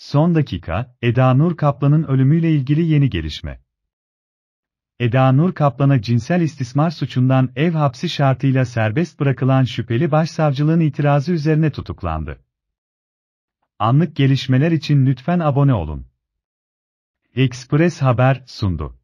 Son dakika, Eda Nur Kaplan'ın ölümüyle ilgili yeni gelişme. Eda Nur Kaplan'a cinsel istismar suçundan ev hapsi şartıyla serbest bırakılan şüpheli başsavcılığın itirazı üzerine tutuklandı. Anlık gelişmeler için lütfen abone olun. Express Haber sundu.